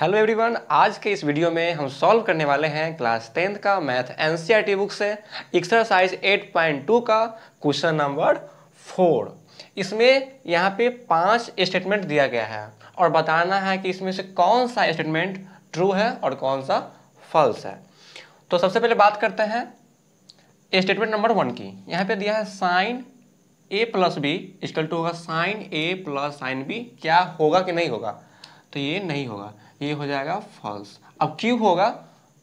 hello everyone आज के इस वीडियो में हम सॉल्व करने वाले हैं क्लास टेंथ का मैथ एनसीईआरटी बुक से एक्सरसाइज 8.2 का क्वेश्चन नंबर फोर इसमें यहाँ पे पांच स्टेटमेंट दिया गया है और बताना है कि इसमें से कौन सा स्टेटमेंट ट्रू है और कौन सा फॉल्स है तो सबसे पहले बात करते हैं स्टेटमेंट नंबर वन की यहाँ पे दिया है sine A plus B is equal to होगा sine A plus sine B क्या होगा कि नहीं होगा तो ये नहीं होगा ये हो जाएगा फॉल्स अब क्यों होगा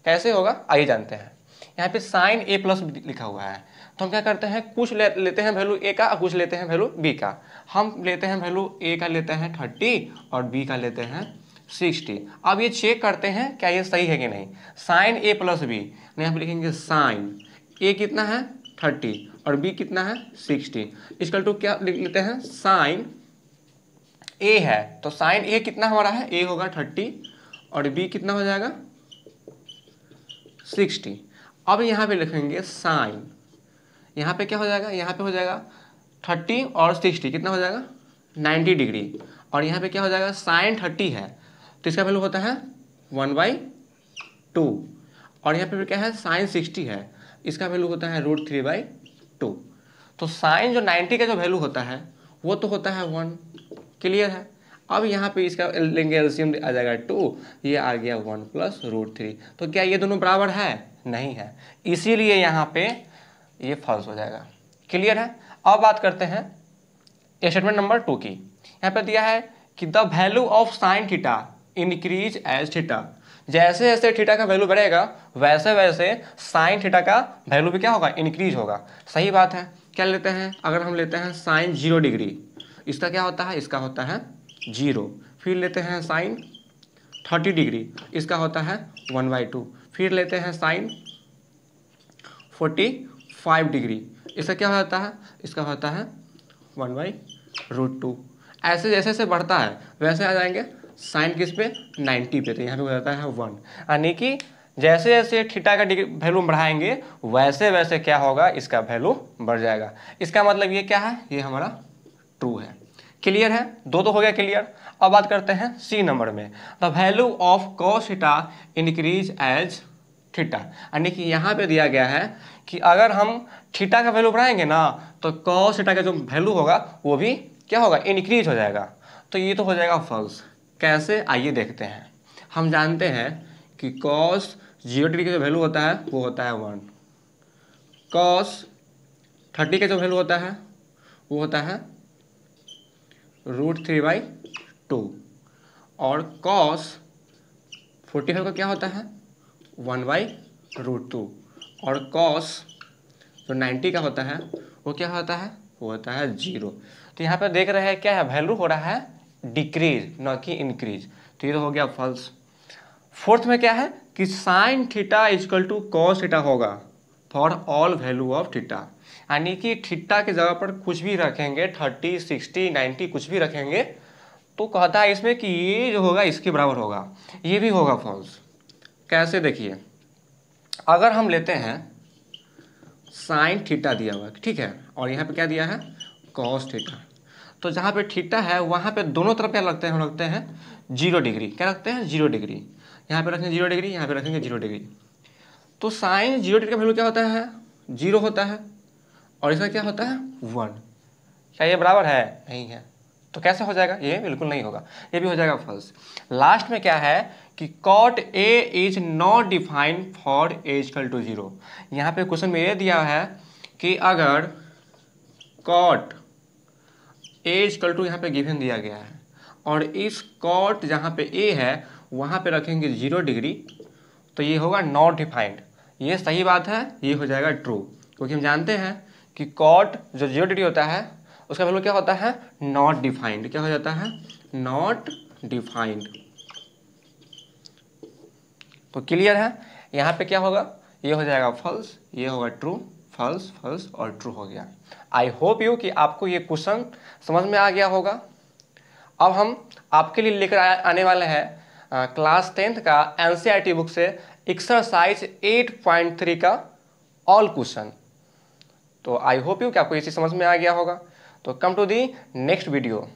कैसे होगा आइए जानते हैं यहाँ पे साइन ए प्लस लिखा हुआ है तो हम क्या करते हैं कुछ ले, लेते हैं वैल्यू ए का और कुछ लेते हैं वैल्यू बी का हम लेते हैं वैल्यू ए का लेते हैं थर्टी और बी का लेते हैं सिक्सटी अब ये चेक करते हैं क्या ये सही है कि नहीं साइन ए प्लस बी यहाँ पर लिखेंगे साइन ए कितना है थर्टी और बी कितना है सिक्सटी इसकल टू क्या लिख लेते हैं साइन ए है तो साइन ए कितना हमारा है ए होगा थर्टी और बी कितना हो जाएगा सिक्सटी अब यहाँ पे लिखेंगे साइन यहाँ पे क्या हो जाएगा यहाँ पे हो जाएगा थर्टी और सिक्सटी कितना हो जाएगा नाइन्टी डिग्री और यहाँ पे क्या हो जाएगा साइन थर्टी है तो इसका वैल्यू होता है वन बाई टू और यहाँ पे क्या है साइन सिक्सटी है इसका वैल्यू होता है रूट थ्री बाई टू तो साइन जो नाइन्टी का जो वैल्यू होता है वो तो होता है वन क्लियर है अब यहाँ पे इसका लेंगे एल्सियम आ जाएगा टू ये आ गया वन प्लस रूट थ्री तो क्या ये दोनों बराबर है नहीं है इसीलिए यहाँ पे ये फॉल्स हो जाएगा क्लियर है अब बात करते हैं स्टेटमेंट नंबर टू की यहाँ पे दिया है कि the value of sine theta increase as theta जैसे जैसे थीटा का वैल्यू बढ़ेगा वैसे वैसे साइन थीटा का वैल्यू भी क्या होगा इंक्रीज होगा सही बात है क्या लेते हैं अगर हम लेते हैं साइन जीरो डिग्री इसका क्या होता है इसका होता है जीरो फिर लेते हैं साइन थर्टी डिग्री इसका होता है वन बाई टू फिर लेते हैं साइन फोर्टी फाइव डिग्री इसका क्या होता है इसका होता है वन बाई रूट टू ऐसे जैसे जैसे बढ़ता है वैसे आ जाएंगे साइन किस पे नाइन्टी पे तो यहाँ पे हो जाता है वन यानी कि जैसे जैसे थीटा का डिग्री वैल्यू बढ़ाएंगे वैसे वैसे क्या होगा इसका वैल्यू बढ़ जाएगा इसका मतलब ये क्या है ये हमारा ट्रू है क्लियर है दो तो हो गया क्लियर अब बात करते हैं सी नंबर में the value of cos theta increase as theta यानी कि यहाँ पे दिया गया है कि अगर हम ठीटा का वैल्यू बढ़ाएंगे ना तो कॉस का जो वैल्यू होगा वो भी क्या होगा इंक्रीज हो जाएगा तो ये तो हो जाएगा फॉल्स कैसे आइए देखते हैं हम जानते हैं कि कॉस जीरो डिग्री का जो वैल्यू होता है वो होता है वन कॉस थर्टी का जो वैल्यू होता है वो होता है रूट थ्री बाई टू और कॉस फोर्टी फाइव का क्या होता है वन बाई रूट टू और कॉस जो नाइन्टी का होता है वो क्या होता है वो होता है जीरो तो यहाँ पर देख रहे हैं क्या है वैल्यू हो रहा है डिक्रीज न कि इंक्रीज तो ये तो हो गया फॉल्स फोर्थ में क्या है कि sine theta is equal to cos theta होगा for all value of theta यानी कि ठिट्टा की जगह पर कुछ भी रखेंगे थर्टी सिक्सटी नाइन्टी कुछ भी रखेंगे तो कहता है इसमें कि ये जो होगा इसके बराबर होगा ये भी होगा फॉल्स कैसे देखिए अगर हम लेते हैं साइन ठिट्टा दिया हुआ ठीक है और यहाँ पर क्या दिया है कॉस ठिट्टा तो जहाँ पे ठिट्टा है वहाँ पे दोनों तरफ क्या लगते हैं हम रखते हैं जीरो डिग्री क्या रखते हैं जीरो डिग्री यहाँ पे रखेंगे जीरो डिग्री यहाँ पे रखेंगे जीरो डिग्री तो साइन जीरो डिग्री का वैल्यू क्या होता है जीरो होता है और इसमें क्या होता है वन क्या ये बराबर है नहीं है तो कैसे हो जाएगा ये बिल्कुल नहीं होगा ये भी हो जाएगा फॉल्स लास्ट में क्या है कि cot A is not define for is equal to zero यहाँ पे क्वेश्चन में ये दिया है कि अगर कॉट एज कल टू यहाँ पे गिवन दिया गया है और इस कॉट जहाँ पे ए है वहाँ पे रखेंगे जीरो डिग्री तो ये होगा नॉट डिफाइंड ये सही बात है ये हो जाएगा ट्रू क्योंकि हम जानते हैं कि कॉट जो जियो डिग्री होता है उसका वैल्यू क्या होता है नॉट डिफाइंड क्या हो जाता है नॉट डिफाइंड तो क्लियर है यहाँ पे क्या होगा ये हो जाएगा फॉल्स ये होगा ट्रू फॉल्स फॉल्स और ट्रू हो गया आई होप यू कि आपको ये क्वेश्चन समझ में आ गया होगा अब हम आपके लिए लेकर आने वाले हैं क्लास टेंथ का एन बुक e से एक्सरसाइज 8.3 का ऑल क्वेश्चन तो आई होप यू कि आपको ये चीज़ समझ में आ गया होगा तो come to the next video